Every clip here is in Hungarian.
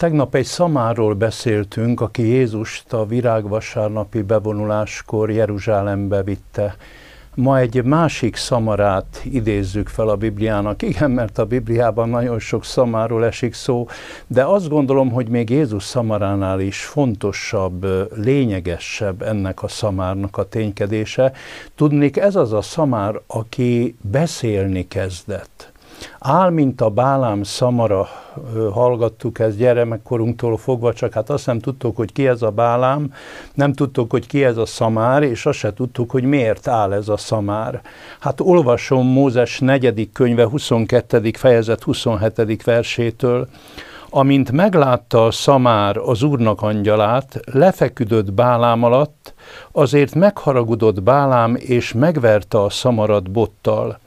Tegnap egy szamáról beszéltünk, aki Jézust a virágvasárnapi bevonuláskor Jeruzsálembe vitte. Ma egy másik szamarát idézzük fel a Bibliának. Igen, mert a Bibliában nagyon sok szamáról esik szó, de azt gondolom, hogy még Jézus szamaránál is fontosabb, lényegesebb ennek a szamárnak a ténykedése. Tudnék, ez az a szamár, aki beszélni kezdett Ál, mint a bálám szamara, hallgattuk ezt gyermekkorunktól fogva, csak hát azt nem tudtuk, hogy ki ez a bálám, nem tudtuk, hogy ki ez a szamár, és azt se tudtuk, hogy miért áll ez a szamár. Hát olvasom Mózes 4. könyve 22. fejezet 27. versétől, Amint meglátta a szamár az úrnak angyalát, lefeküdött bálám alatt, azért megharagudott bálám, és megverte a szamarat bottal.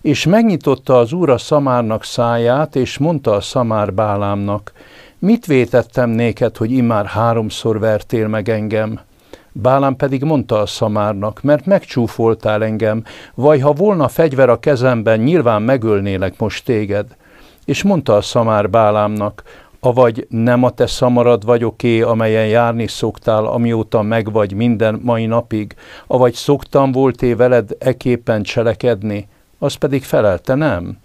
És megnyitotta az úr a szamárnak száját, és mondta a szamár Bálámnak, mit vétettem néked, hogy immár háromszor vertél meg engem? Bálám pedig mondta a szamárnak, mert megcsúfoltál engem, vagy ha volna fegyver a kezemben, nyilván megölnélek most téged. És mondta a szamár Bálámnak, avagy nem a te szamarad é, amelyen járni szoktál, amióta megvagy minden mai napig, avagy szoktam volt é veled eképpen cselekedni, az pedig felelte, nem.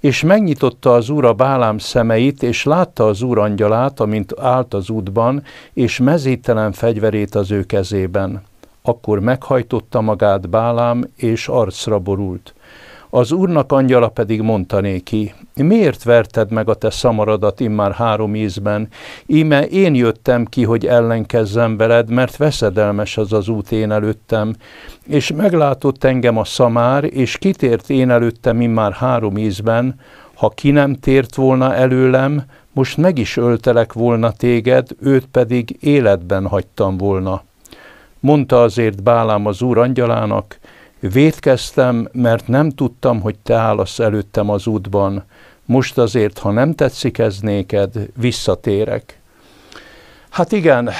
És megnyitotta az úr a Bálám szemeit, és látta az úr angyalát, amint állt az útban, és mezítelen fegyverét az ő kezében. Akkor meghajtotta magát Bálám, és arcra borult. Az úrnak angyala pedig mondta néki, miért verted meg a te szamaradat immár három ízben? Íme én jöttem ki, hogy ellenkezzem veled, mert veszedelmes az az út én előttem. És meglátott engem a szamár, és kitért én előttem immár három ízben, ha ki nem tért volna előlem, most meg is öltelek volna téged, őt pedig életben hagytam volna. Mondta azért Bálám az úr angyalának, Vétkeztem, mert nem tudtam, hogy te állasz előttem az útban. Most azért, ha nem tetszik ez néked, visszatérek. Hát igen,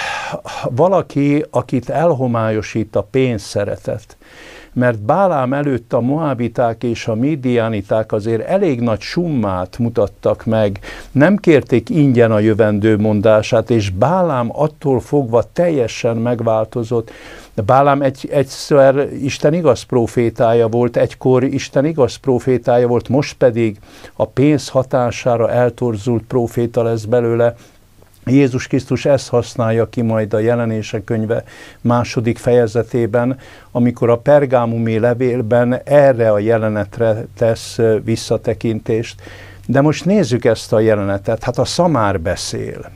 valaki, akit elhomályosít a pénz szeretet, mert Bálám előtt a moabiták és a médiániták azért elég nagy summát mutattak meg, nem kérték ingyen a jövendő mondását, és Bálám attól fogva teljesen megváltozott, Bálám egy, egyszer Isten igaz profétája volt, egykor Isten igaz profétája volt, most pedig a pénz hatására eltorzult proféta lesz belőle, Jézus Krisztus ezt használja ki majd a jelenések könyve második fejezetében, amikor a pergámumi levélben erre a jelenetre tesz visszatekintést. De most nézzük ezt a jelenetet. Hát a szamár beszél.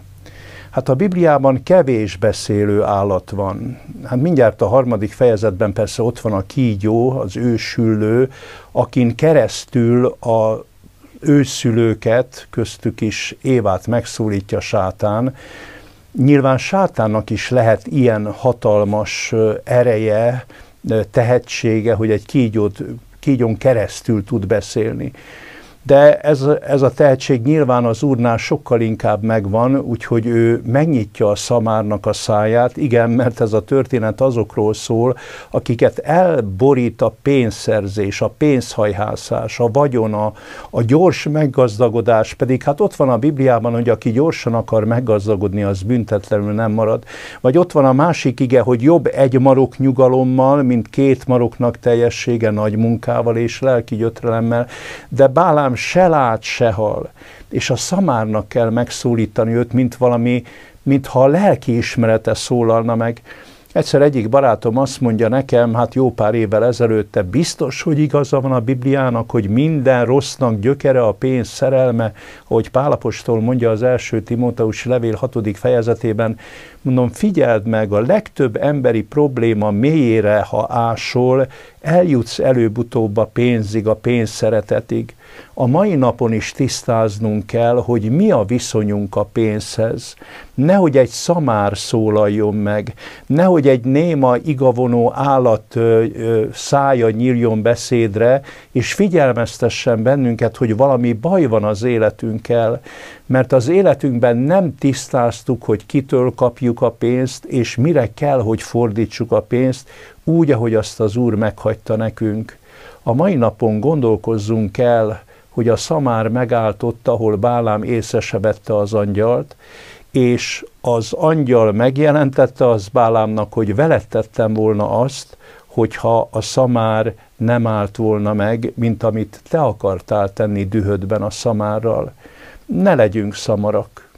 Hát a Bibliában kevés beszélő állat van. Hát mindjárt a harmadik fejezetben persze ott van a kígyó, az ősüllő, akin keresztül a őszülőket, köztük is Évát megszólítja sátán. Nyilván sátánnak is lehet ilyen hatalmas ereje, tehetsége, hogy egy kígyót, kígyón keresztül tud beszélni de ez, ez a tehetség nyilván az úrnál sokkal inkább megvan, úgyhogy ő megnyitja a szamárnak a száját, igen, mert ez a történet azokról szól, akiket elborít a pénzszerzés, a pénzhajhászás, a vagyona, a gyors meggazdagodás, pedig hát ott van a Bibliában, hogy aki gyorsan akar meggazdagodni, az büntetlenül nem marad. Vagy ott van a másik ige, hogy jobb egy marok nyugalommal, mint két maroknak teljessége nagy munkával és lelki gyötrelemmel, de Bálán szamám se lát, se hal. És a szamárnak kell megszólítani őt, mint valami, mintha a lelki ismerete szólalna meg. Egyszer egyik barátom azt mondja nekem, hát jó pár évvel ezelőtt, te biztos, hogy igaza van a Bibliának, hogy minden rossznak gyökere a pénz szerelme, hogy Pálapostól mondja az első Timóteus levél hatodik fejezetében, mondom, figyeld meg, a legtöbb emberi probléma mélyére, ha ásol, eljutsz előbb-utóbb a pénzig, a pénz szeretetig. A mai napon is tisztáznunk kell, hogy mi a viszonyunk a pénzhez. Nehogy egy szamár szólaljon meg, nehogy hogy egy néma igavonó állat ö, ö, szája nyíljon beszédre, és figyelmeztessen bennünket, hogy valami baj van az életünkkel, mert az életünkben nem tisztáztuk, hogy kitől kapjuk a pénzt, és mire kell, hogy fordítsuk a pénzt, úgy, ahogy azt az Úr meghagyta nekünk. A mai napon gondolkozzunk el, hogy a szamár megállt ott, ahol Bálám észre se vette az angyalt, és az angyal megjelentette az Bálámnak, hogy veled tettem volna azt, hogyha a szamár nem állt volna meg, mint amit te akartál tenni dühödben a szamárral. Ne legyünk szamarak.